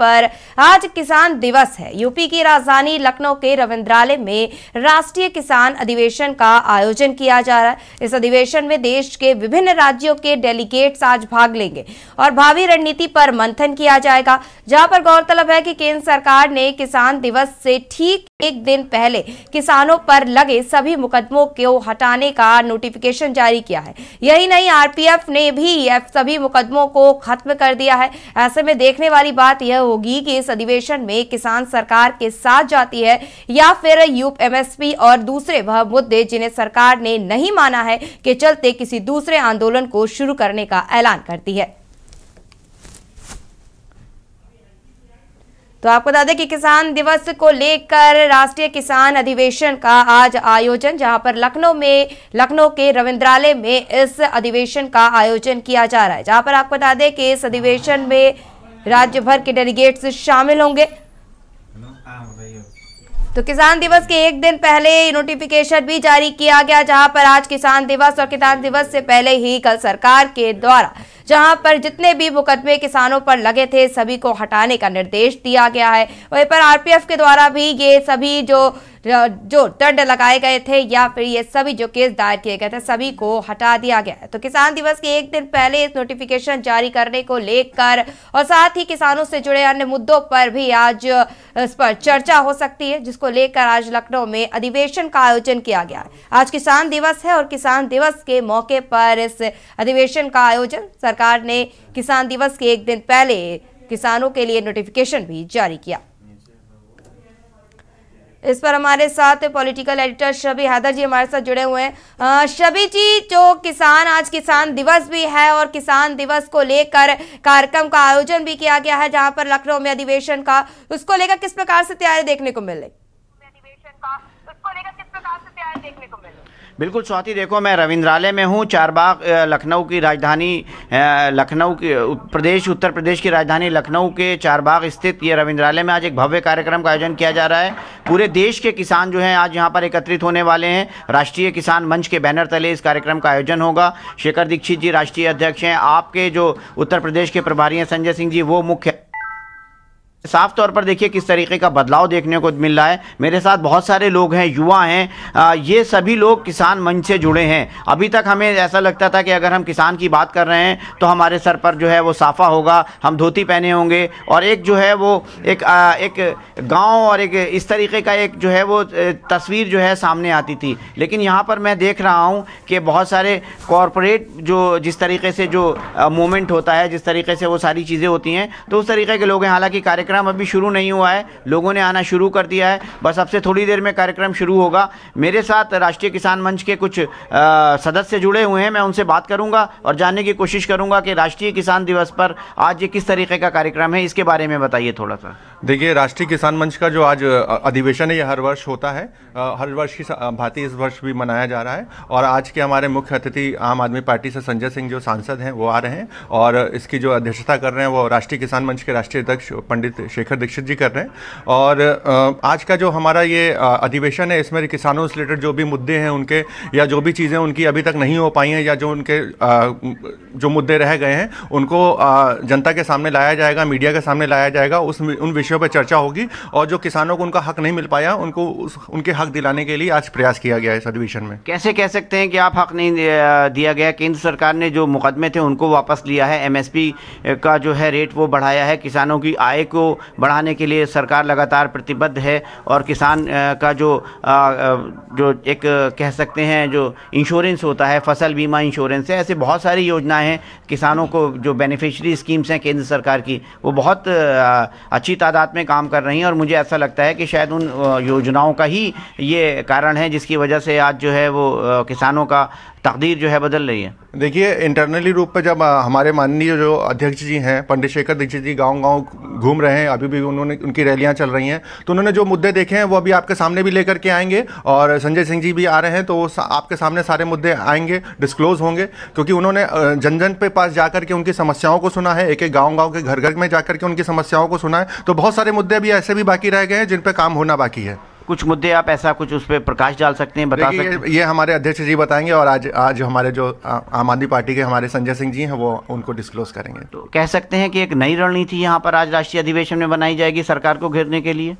पर आज किसान दिवस है यूपी की राजधानी लखनऊ के रविंद्रालय में राष्ट्रीय किसान अधिवेशन का आयोजन किया जा रहा है इस अधिवेशन में देश के विभिन्न राज्यों के डेलीगेट्स आज भाग लेंगे और भावी रणनीति पर मंथन किया जाएगा जहां पर गौरतलब है कि केंद्र सरकार ने किसान दिवस से ठीक एक दिन पहले किसानों पर लगे सभी मुकदमों को हटाने का नोटिफिकेशन जारी किया है यही नहीं आरपीएफ ने भी सभी मुकदमों को खत्म कर दिया है ऐसे में देखने वाली बात यह होगी कि इस अधिवेशन में किसान सरकार के साथ जाती है या फिर यूप एमएसपी और दूसरे वह मुद्दे जिन्हें सरकार ने नहीं माना है के चलते किसी दूसरे आंदोलन को शुरू करने का ऐलान करती है तो आपको बता दें कि किसान दिवस को लेकर राष्ट्रीय किसान अधिवेशन का आज आयोजन जहां पर लखनऊ में लखनऊ के रविंद्रालय में इस अधिवेशन का आयोजन किया जा रहा है जहां पर आपको बता दें कि इस अधिवेशन में राज्य भर के डेलीगेट्स शामिल होंगे तो किसान दिवस के एक दिन पहले नोटिफिकेशन भी जारी किया गया जहां पर आज किसान दिवस और किसान दिवस से पहले ही कल सरकार के द्वारा जहां पर जितने भी मुकदमे किसानों पर लगे थे सभी को हटाने का निर्देश दिया गया है वहीं पर आरपीएफ के द्वारा भी ये सभी जो जो दंड लगाए गए थे या फिर ये सभी जो केस दायर किए गए थे सभी को हटा दिया गया है तो किसान दिवस के एक दिन पहले इस नोटिफिकेशन जारी करने को लेकर और साथ ही किसानों से जुड़े अन्य मुद्दों पर भी आज इस पर चर्चा हो सकती है जिसको लेकर आज लखनऊ में अधिवेशन का आयोजन किया गया आज किसान दिवस है और किसान दिवस के मौके पर इस अधिवेशन का आयोजन सरकार ने किसान दिवस के एक दिन पहले किसानों के लिए नोटिफिकेशन भी जारी किया इस पर हमारे साथ पॉलिटिकल एडिटर शबी हैदर जी हमारे साथ जुड़े हुए हैं शबी जी जो किसान आज किसान दिवस भी है और किसान दिवस को लेकर कार्यक्रम का आयोजन भी किया गया है जहां पर लखनऊ में अधिवेशन का उसको लेकर किस प्रकार से तैयारी देखने को मिल रही देखने को मिल बिल्कुल स्वाति देखो मैं रविंद्रालय में हूँ चारबाग लखनऊ की राजधानी लखनऊ की प्रदेश उत्तर प्रदेश की राजधानी लखनऊ के चारबाग स्थित ये रविंद्रालय में आज एक भव्य कार्यक्रम का आयोजन किया जा रहा है पूरे देश के किसान जो हैं आज यहाँ पर एकत्रित होने वाले हैं राष्ट्रीय किसान मंच के बैनर तले इस कार्यक्रम का आयोजन होगा शेखर दीक्षित जी राष्ट्रीय अध्यक्ष हैं आपके जो उत्तर प्रदेश के प्रभारी हैं संजय सिंह जी वो मुख्य साफ तौर पर देखिए किस तरीके का बदलाव देखने को मिल रहा है मेरे साथ बहुत सारे लोग हैं युवा हैं ये सभी लोग किसान मंच से जुड़े हैं अभी तक हमें ऐसा लगता था कि अगर हम किसान की बात कर रहे हैं तो हमारे सर पर जो है वो साफा होगा हम धोती पहने होंगे और एक जो है वो एक आ, एक गांव और एक इस तरीके का एक जो है वो तस्वीर जो है सामने आती थी लेकिन यहाँ पर मैं देख रहा हूँ कि बहुत सारे कॉरपोरेट जो जिस तरीके से जो मोमेंट होता है जिस तरीके से वो सारी चीज़ें होती हैं तो उस तरीके के लोग हैं हालाँकि कार्यक्रम कार्यक्रम अभी शुरू नहीं हुआ है लोगों ने आना शुरू कर दिया है बस अब से थोड़ी देर में कार्यक्रम शुरू होगा मेरे साथ राष्ट्रीय किसान मंच के कुछ सदस्य जुड़े हुए हैं मैं उनसे बात करूंगा और जानने की कोशिश करूंगा कि राष्ट्रीय किसान दिवस पर आज ये किस तरीके का कार्यक्रम है इसके बारे में बताइए थोड़ा सा देखिए राष्ट्रीय किसान मंच का जो आज अधिवेशन है ये हर वर्ष होता है हर वर्ष की भांति इस वर्ष भी मनाया जा रहा है और आज के हमारे मुख्य अतिथि आम आदमी पार्टी से संजय सिंह जो सांसद हैं वो आ रहे हैं और इसकी जो अध्यक्षता कर रहे हैं वो राष्ट्रीय किसान मंच के राष्ट्रीय अध्यक्ष पंडित शेखर दीक्षित जी कर रहे हैं और आज का जो हमारा ये अधिवेशन है इसमें किसानों से रिलेटेड जो भी मुद्दे हैं उनके या जो भी चीज़ें उनकी अभी तक नहीं हो पाई हैं या जो उनके जो मुद्दे रह गए हैं उनको जनता के सामने लाया जाएगा मीडिया के सामने लाया जाएगा उस उन विषयों पर चर्चा होगी और जो किसानों को उनका हक नहीं मिल पाया उनको उनके हक दिलाने के लिए आज प्रयास किया गया है इस अधिवेशन में कैसे कह सकते हैं कि आप हक नहीं दिया गया केंद्र सरकार ने जो मुकदमे थे उनको वापस लिया है एमएसपी का जो है रेट वो बढ़ाया है किसानों की आय को बढ़ाने के लिए सरकार लगातार प्रतिबद्ध है और किसान का जो जो एक कह सकते हैं जो इंश्योरेंस होता है फसल बीमा इंश्योरेंस है ऐसे बहुत सारी योजनाएं हैं किसानों को जो बेनिफिशरी स्कीम्स हैं केंद्र सरकार की वो बहुत अच्छी तादाद में काम कर रही हैं और मुझे ऐसा लगता है कि शायद उन योजनाओं का ही ये कारण है जिसकी वजह से आज जो है वो किसानों का तकदीर जो है बदल रही है देखिए इंटरनली रूप पर जब हमारे माननीय जो अध्यक्ष जी हैं पंडित शेखर दीक्षित जी गांव गांव घूम रहे हैं अभी भी उन्होंने उनकी रैलियां चल रही हैं तो उन्होंने जो मुद्दे देखे हैं वो अभी आपके सामने भी लेकर के आएंगे और संजय सिंह जी भी आ रहे हैं तो आपके सामने सारे मुद्दे आएंगे डिस्क्लोज होंगे क्योंकि उन्होंने जन जन पे पास जा के उनकी समस्याओं को सुना है एक एक गाँव गाँव के घर घर में जा के उनकी समस्याओं को सुना है तो बहुत सारे मुद्दे अभी ऐसे भी बाकी रह गए हैं जिन पर काम होना बाकी है कुछ मुद्दे आप ऐसा कुछ उस पर प्रकाश डाल सकते हैं बता सकते हैं ये हमारे अध्यक्ष जी बताएंगे और आज आज हमारे जो आम आदमी पार्टी के हमारे संजय सिंह जी हैं वो उनको डिस्क्लोज करेंगे तो कह सकते हैं कि एक नई रणनीति यहाँ पर आज राष्ट्रीय अधिवेशन में बनाई जाएगी सरकार को घेरने के लिए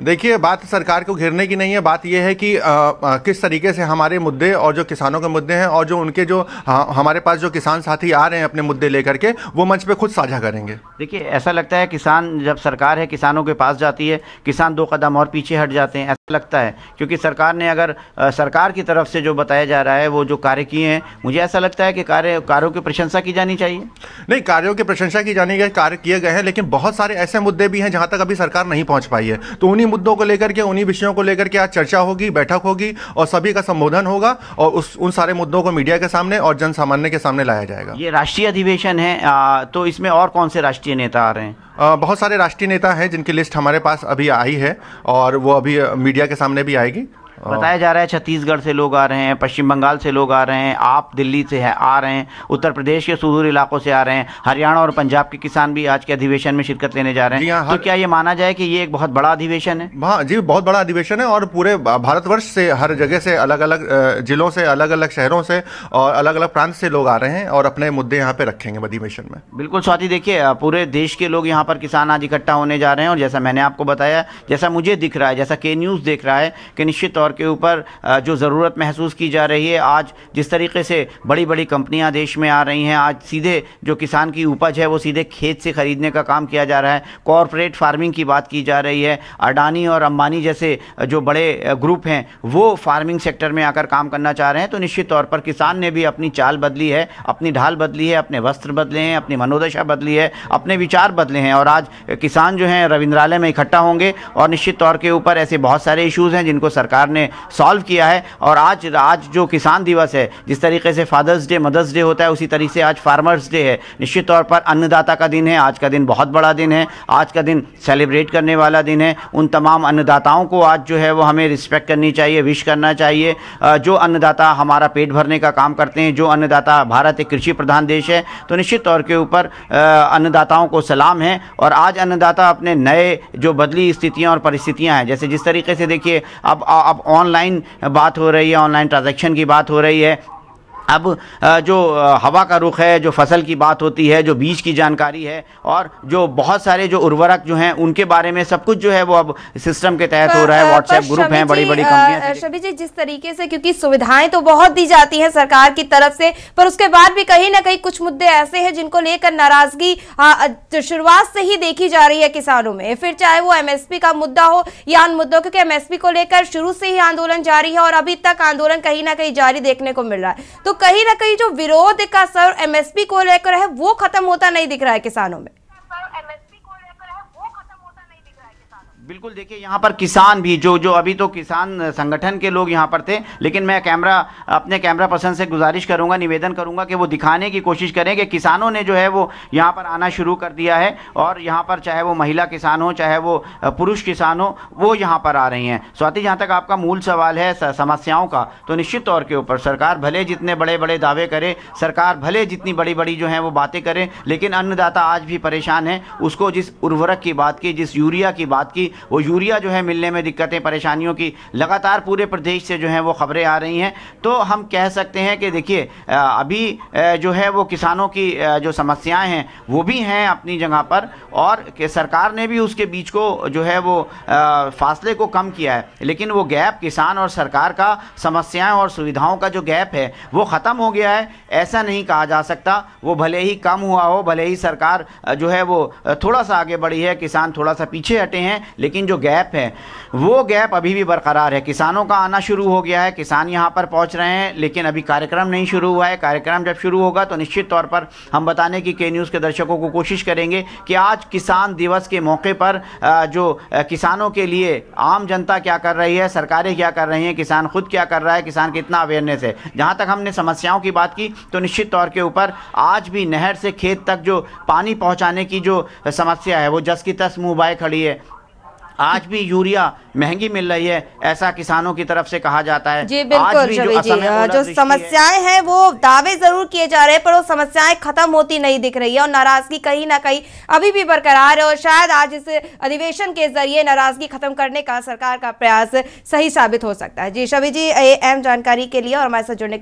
देखिए बात सरकार को घेरने की नहीं है बात यह है कि आ, आ, किस तरीके से हमारे मुद्दे और जो किसानों के मुद्दे हैं और जो उनके जो हाँ, हमारे पास जो किसान साथी आ रहे हैं अपने मुद्दे लेकर के वो मंच पे खुद साझा करेंगे देखिए ऐसा लगता है किसान जब सरकार है किसानों के पास जाती है किसान दो कदम और पीछे हट जाते हैं ऐसा लगता है क्योंकि सरकार ने अगर आ, सरकार की तरफ से जो बताया जा रहा है वो जो कार्य किए हैं मुझे ऐसा लगता है कि कार्य कार्यों की प्रशंसा की जानी चाहिए नहीं कार्यों की प्रशंसा की जानी कार्य किए गए हैं लेकिन बहुत सारे ऐसे मुद्दे भी हैं जहाँ तक अभी सरकार नहीं पहुँच पाई है तो उन्हीं उन्हीं मुद्दों को लेकर के उन्हीं विषयों को लेकर के आज चर्चा होगी बैठक होगी और सभी का संबोधन होगा और उस उन सारे मुद्दों को मीडिया के सामने और जन सामान्य के सामने लाया जाएगा ये राष्ट्रीय अधिवेशन है आ, तो इसमें और कौन से राष्ट्रीय नेता आ रहे हैं आ, बहुत सारे राष्ट्रीय नेता हैं जिनकी लिस्ट हमारे पास अभी आई है और वो अभी मीडिया के सामने भी आएगी हाँ। बताया जा रहा है छत्तीसगढ़ से लोग आ रहे हैं पश्चिम बंगाल से लोग आ रहे हैं आप दिल्ली से है आ रहे हैं उत्तर प्रदेश के सुदूर इलाकों से आ रहे हैं हरियाणा और पंजाब के किसान भी आज के अधिवेशन में शिरकत लेने जा रहे हैं हाँ, तो क्या ये माना जाए कि ये एक बहुत बड़ा अधिवेशन है हाँ जी बहुत बड़ा अधिवेशन है और पूरे भारतवर्ष से हर जगह से अलग अलग जिलों से अलग अलग शहरों से और अलग अलग प्रांत से लोग आ रहे हैं और अपने मुद्दे यहाँ पे रखेंगे अधिवेशन में बिल्कुल स्वाति देखिए पूरे देश के लोग यहाँ पर किसान आज इकट्ठा होने जा रहे हैं और जैसा मैंने आपको बताया जैसा मुझे दिख रहा है जैसा के न्यूज़ देख रहा है कि निश्चित तौर तौर के ऊपर जो ज़रूरत महसूस की जा रही है आज जिस तरीके से बड़ी बड़ी कंपनियां देश में आ रही हैं आज सीधे जो किसान की उपज है वो सीधे खेत से ख़रीदने का काम किया जा रहा है कॉरपोरेट फार्मिंग की बात की जा रही है अडानी और अम्बानी जैसे जो बड़े ग्रुप हैं वो फार्मिंग सेक्टर में आकर काम करना चाह रहे हैं तो निश्चित तौर पर किसान ने भी अपनी चाल बदली है अपनी ढाल बदली है अपने वस्त्र बदले हैं अपनी मनोदशा बदली है अपने विचार बदले हैं और आज किसान जो हैं रविंद्रालय में इकट्ठा होंगे और निश्चित तौर के ऊपर ऐसे बहुत सारे इशूज़ हैं जिनको सरकार ने ने सॉल्व किया है और आज आज जो किसान दिवस है जिस तरीके से फादर्स डे मदर्स डे होता है उसी तरीके से आज फार्मर्स डे है निश्चित तौर पर अन्नदाता का दिन है आज का दिन बहुत बड़ा दिन है आज का दिन सेलिब्रेट करने वाला दिन है उन तमाम अन्नदाताओं को आज जो है वो हमें रिस्पेक्ट करनी चाहिए विश करना चाहिए जो अन्नदाता हमारा पेट भरने का काम करते हैं जो अन्नदाता भारत एक कृषि प्रधान देश है तो निश्चित तौर के ऊपर अन्नदाताओं को सलाम है और आज अन्नदाता अपने नए जो बदली स्थितियाँ और परिस्थितियाँ हैं जैसे जिस तरीके से देखिए अब अब ऑनलाइन बात हो रही है ऑनलाइन ट्रांजेक्शन की बात हो रही है अब जो हवा का रुख है जो फसल की बात होती है जो बीज की जानकारी है और जो बहुत सारे जो उर्वरक जो हैं उनके बारे में सब कुछ जो है वो अब सिस्टम के तहत हो रहा है व्हाट्सएप ग्रुप हैं बड़ी बड़ी कंपनियां जी जिस तरीके से क्योंकि सुविधाएं तो बहुत दी जाती हैं सरकार की तरफ से पर उसके बाद भी कहीं ना कहीं कुछ मुद्दे ऐसे है जिनको लेकर नाराजगी शुरुआत से ही देखी जा रही है किसानों में फिर चाहे वो एमएसपी का मुद्दा हो या उन मुद्दों क्योंकि एमएसपी को लेकर शुरू से ही आंदोलन जारी है और अभी तक आंदोलन कहीं ना कहीं जारी देखने को मिल रहा है तो तो कहीं ना कहीं जो विरोध का सर एमएसपी को लेकर है वो खत्म होता नहीं दिख रहा है किसानों में बिल्कुल देखिए यहाँ पर किसान भी जो जो अभी तो किसान संगठन के लोग यहाँ पर थे लेकिन मैं कैमरा अपने कैमरा पर्सन से गुजारिश करूँगा निवेदन करूँगा कि वो दिखाने की कोशिश करें कि किसानों ने जो है वो यहाँ पर आना शुरू कर दिया है और यहाँ पर चाहे वो महिला किसान हो चाहे वो पुरुष किसान हो वो यहाँ पर आ रही हैं स्वाति जहाँ तक आपका मूल सवाल है समस्याओं का तो निश्चित तौर के ऊपर सरकार भले जितने बड़े बड़े दावे करे सरकार भले जितनी बड़ी बड़ी जो है वो बातें करे लेकिन अन्नदाता आज भी परेशान है उसको जिस उर्वरक की बात की जिस यूरिया की बात की वो यूरिया जो है मिलने में दिक्कतें परेशानियों की लगातार पूरे प्रदेश से जो है वो खबरें आ रही हैं तो हम कह सकते हैं कि देखिए अभी जो है वो किसानों की जो समस्याएं हैं वो भी हैं अपनी जगह पर और सरकार ने भी उसके बीच को जो है वो फासले को कम किया है लेकिन वो गैप किसान और सरकार का समस्याएं और सुविधाओं का जो गैप है वो ख़त्म हो गया है ऐसा नहीं कहा जा सकता वो भले ही कम हुआ हो भले ही सरकार जो है वो थोड़ा सा आगे बढ़ी है किसान थोड़ा सा पीछे हटे हैं लेकिन जो गैप है वो गैप अभी भी बरकरार है किसानों का आना शुरू हो गया है किसान यहाँ पर पहुँच रहे हैं लेकिन अभी कार्यक्रम नहीं शुरू हुआ है कार्यक्रम जब शुरू होगा तो निश्चित तौर पर हम बताने की के न्यूज़ के दर्शकों को कोशिश करेंगे कि आज किसान दिवस के मौके पर जो किसानों के लिए आम जनता क्या कर रही है सरकारें क्या कर रही हैं किसान खुद क्या कर रहा है किसान कितना अवेयरनेस है जहाँ तक हमने समस्याओं की बात की तो निश्चित तौर के ऊपर आज भी नहर से खेत तक जो पानी पहुँचाने की जो समस्या है वो जस की तस मुँह बाए खड़ी है आज भी यूरिया महंगी मिल रही है ऐसा किसानों की तरफ से कहा जाता है जी बिल्कुल जो, जो समस्याएं हैं है, वो दावे जरूर किए जा रहे हैं पर वो समस्याएं खत्म होती नहीं दिख रही है और नाराजगी कहीं ना कहीं अभी भी बरकरार है और शायद आज इस अधिवेशन के जरिए नाराजगी खत्म करने का सरकार का प्रयास सही साबित हो सकता है जी शवि जी अहम जानकारी के लिए और हमारे साथ जुड़ने